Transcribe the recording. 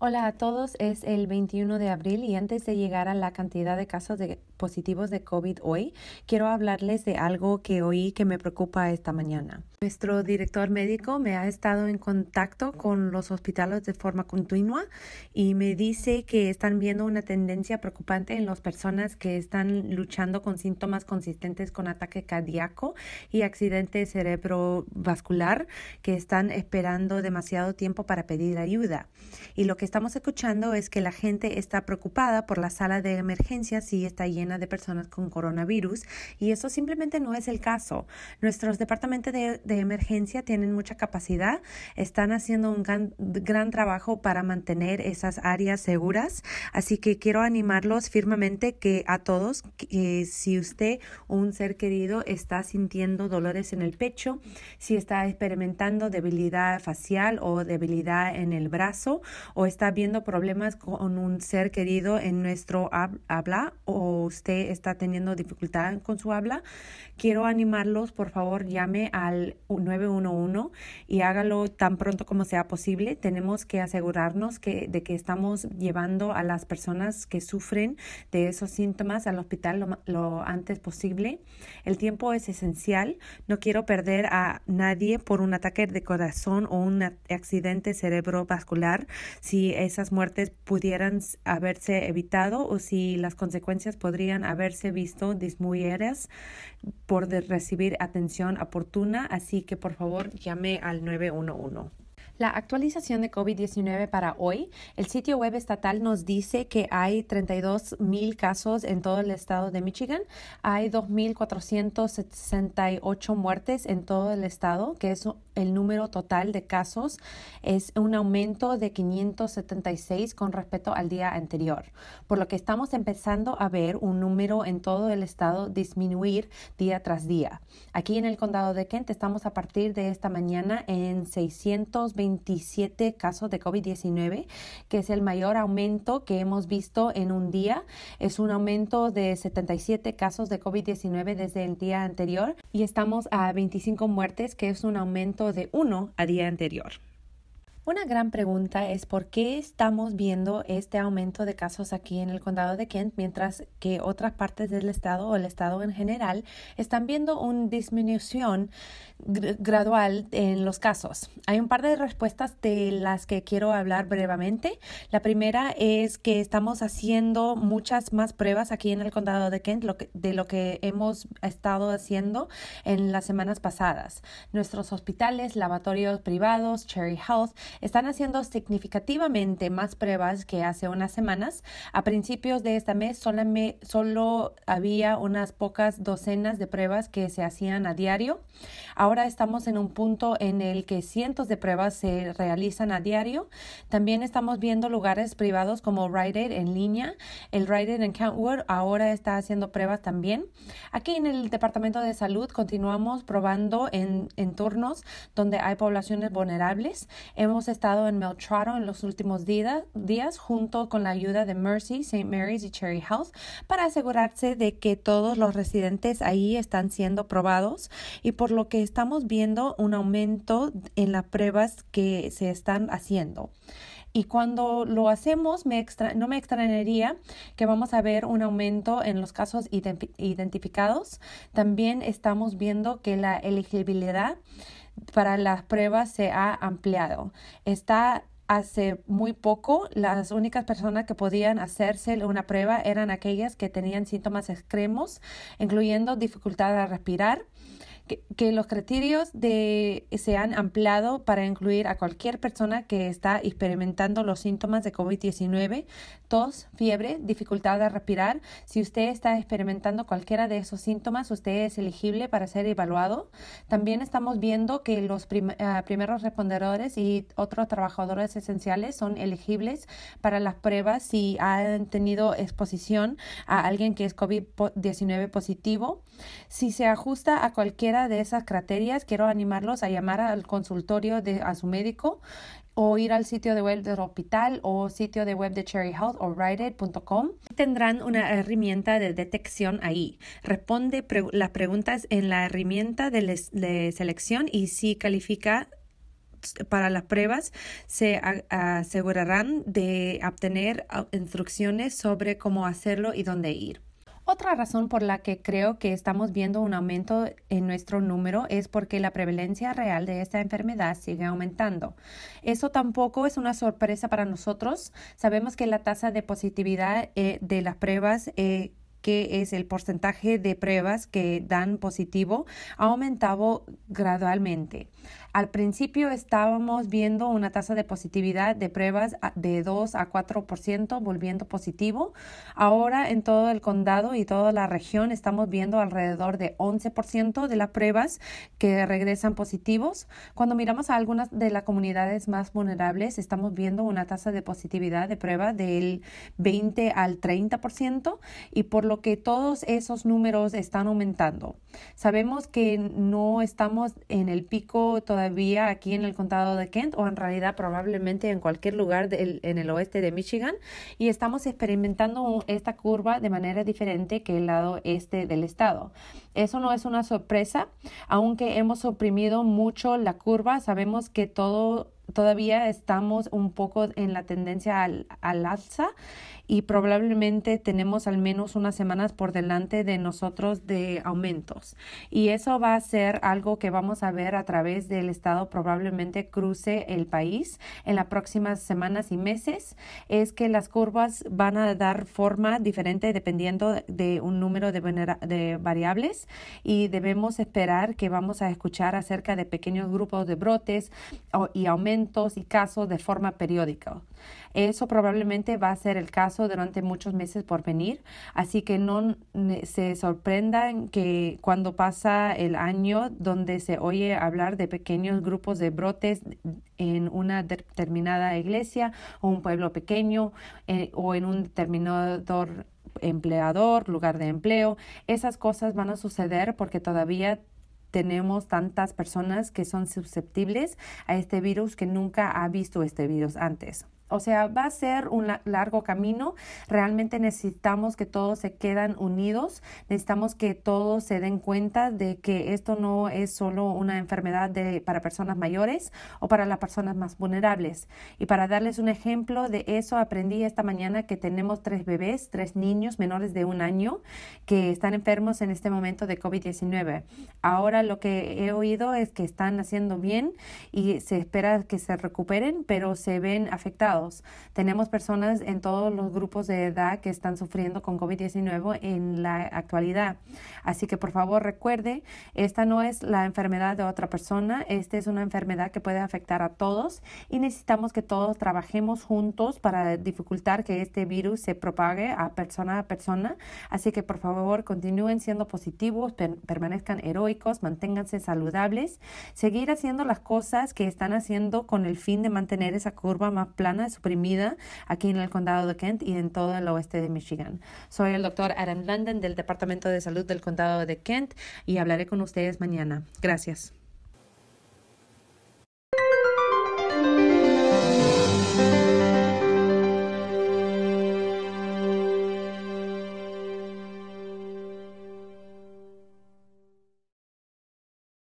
Hola a todos, es el 21 de abril y antes de llegar a la cantidad de casos positivos de COVID hoy, quiero hablarles de algo que oí que me preocupa esta mañana. Nuestro director médico me ha estado en contacto con los hospitales de forma continua y me dice que están viendo una tendencia preocupante en las personas que están luchando con síntomas consistentes con ataque cardíaco y accidente cerebrovascular que están esperando demasiado tiempo para pedir ayuda. Y lo que estamos escuchando es que la gente está preocupada por la sala de emergencia si está llena de personas con coronavirus y eso simplemente no es el caso. Nuestros departamentos de, emergencia tienen mucha capacidad, están haciendo un gran, gran trabajo para mantener esas áreas seguras, así que quiero animarlos firmemente que a todos, que si usted o un ser querido está sintiendo dolores en el pecho, si está experimentando debilidad facial o debilidad en el brazo o está viendo problemas con un ser querido en nuestro habla o usted está teniendo dificultad con su habla, quiero animarlos, por favor, llame al 911 y hágalo tan pronto como sea posible. Tenemos que asegurarnos que, de que estamos llevando a las personas que sufren de esos síntomas al hospital lo, lo antes posible. El tiempo es esencial. No quiero perder a nadie por un ataque de corazón o un accidente cerebrovascular. Si esas muertes pudieran haberse evitado o si las consecuencias podrían haberse visto disminuidas por recibir atención oportuna. Así que por favor llame al 911. La actualización de COVID-19 para hoy, el sitio web estatal nos dice que hay 32 mil casos en todo el estado de Michigan, hay 2.468 muertes en todo el estado, que es el número total de casos, es un aumento de 576 con respecto al día anterior, por lo que estamos empezando a ver un número en todo el estado disminuir día tras día. Aquí en el condado de Kent estamos a partir de esta mañana en 620 27 casos de COVID-19, que es el mayor aumento que hemos visto en un día. Es un aumento de 77 casos de COVID-19 desde el día anterior y estamos a 25 muertes, que es un aumento de 1 a día anterior. Una gran pregunta es por qué estamos viendo este aumento de casos aquí en el condado de Kent, mientras que otras partes del estado o el estado en general están viendo una disminución gradual en los casos. Hay un par de respuestas de las que quiero hablar brevemente. La primera es que estamos haciendo muchas más pruebas aquí en el condado de Kent de lo que hemos estado haciendo en las semanas pasadas. Nuestros hospitales, laboratorios privados, Cherry Health, están haciendo significativamente más pruebas que hace unas semanas. A principios de este mes solo había unas pocas docenas de pruebas que se hacían a diario. Ahora estamos en un punto en el que cientos de pruebas se realizan a diario. También estamos viendo lugares privados como Rite en línea. El Rite en Cantwell ahora está haciendo pruebas también. Aquí en el Departamento de Salud continuamos probando en entornos donde hay poblaciones vulnerables. Hemos estado en Melchorado en los últimos días junto con la ayuda de Mercy, St. Mary's y Cherry Health para asegurarse de que todos los residentes ahí están siendo probados y por lo que estamos viendo un aumento en las pruebas que se están haciendo. Y cuando lo hacemos, me no me extrañaría que vamos a ver un aumento en los casos identificados. También estamos viendo que la elegibilidad para las pruebas se ha ampliado. Está hace muy poco las únicas personas que podían hacerse una prueba eran aquellas que tenían síntomas extremos, incluyendo dificultad a respirar, que, los criterios de, se han ampliado para incluir a cualquier persona que está experimentando los síntomas de COVID-19, tos, fiebre, dificultad de respirar. Si usted está experimentando cualquiera de esos síntomas, usted es elegible para ser evaluado. También estamos viendo que los ah, primeros respondedores y otros trabajadores esenciales son elegibles para las pruebas si han tenido exposición a alguien que es COVID-19 positivo. Si se ajusta a cualquier de esas criterias, quiero animarlos a llamar al consultorio de a su médico o ir al sitio de web del hospital o sitio de web de Cherry Health o Tendrán una herramienta de detección ahí. Responde las preguntas en la herramienta de selección y si califica para las pruebas se asegurarán de obtener ah, instrucciones sobre cómo hacerlo y dónde ir. Otra razón por la que creo que estamos viendo un aumento en nuestro número es porque la prevalencia real de esta enfermedad sigue aumentando. Eso tampoco es una sorpresa para nosotros. Sabemos que la tasa de positividad eh, de las pruebas eh, que es el porcentaje de pruebas que dan positivo, ha aumentado gradualmente. Al principio estábamos viendo una tasa de positividad de pruebas de 2 a 4% volviendo positivo. Ahora en todo el condado y toda la región estamos viendo alrededor de 11% de las pruebas que regresan positivos. Cuando miramos a algunas de las comunidades más vulnerables, estamos viendo una tasa de positividad de prueba del 20 al 30% y por lo que todos esos números están aumentando. Sabemos que no estamos en el pico todavía aquí en el condado de Kent o en realidad probablemente en cualquier lugar en el oeste de Michigan y estamos experimentando esta curva de manera diferente que el lado este del estado. Eso no es una sorpresa, aunque hemos oprimido mucho la curva, sabemos que todo todavía estamos un poco en la tendencia al, alza y probablemente tenemos al menos unas semanas por delante de nosotros de aumentos. Y eso va a ser algo que vamos a ver a través del Estado, probablemente cruce el país en las próximas semanas y meses, es que las curvas van a dar forma diferente dependiendo de un número de, de variables y debemos esperar que vamos a escuchar acerca de pequeños grupos de brotes y aumentos y casos de forma periódica. Eso probablemente va a ser el caso durante muchos meses por venir, así que no se sorprendan que cuando pasa el año donde se oye hablar de pequeños grupos de brotes en una determinada iglesia o un pueblo pequeño eh, o en un determinado empleador, lugar de empleo, esas cosas van a suceder porque todavía tenemos tantas personas que son susceptibles a este virus que nunca ha visto este virus antes. O sea, va a ser un largo camino. Realmente necesitamos que todos se quedan unidos. Necesitamos que todos se den cuenta de que esto no es solo una enfermedad para personas mayores o para las personas más vulnerables. Y para darles un ejemplo de eso, aprendí esta mañana que tenemos tres bebés, tres niños menores de un año que están enfermos en este momento de COVID-19. Ahora lo que he oído es que están haciendo bien y se espera que se recuperen, pero se ven afectados tenemos personas en todos los grupos de edad que están sufriendo con COVID-19 en la actualidad. Así que por favor recuerde, esta no es la enfermedad de otra persona, esta es una enfermedad que puede afectar a todos y necesitamos que todos trabajemos juntos para dificultar que este virus se propague a persona a persona. Así que por favor continúen siendo positivos, permanezcan heroicos, manténganse saludables, seguir haciendo las cosas que están haciendo con el fin de mantener esa curva más plana suprimida aquí en el condado de Kent y en todo el oeste de Michigan. Soy el doctor Adam Landen del Departamento de Salud del condado de Kent y hablaré con ustedes mañana. Gracias.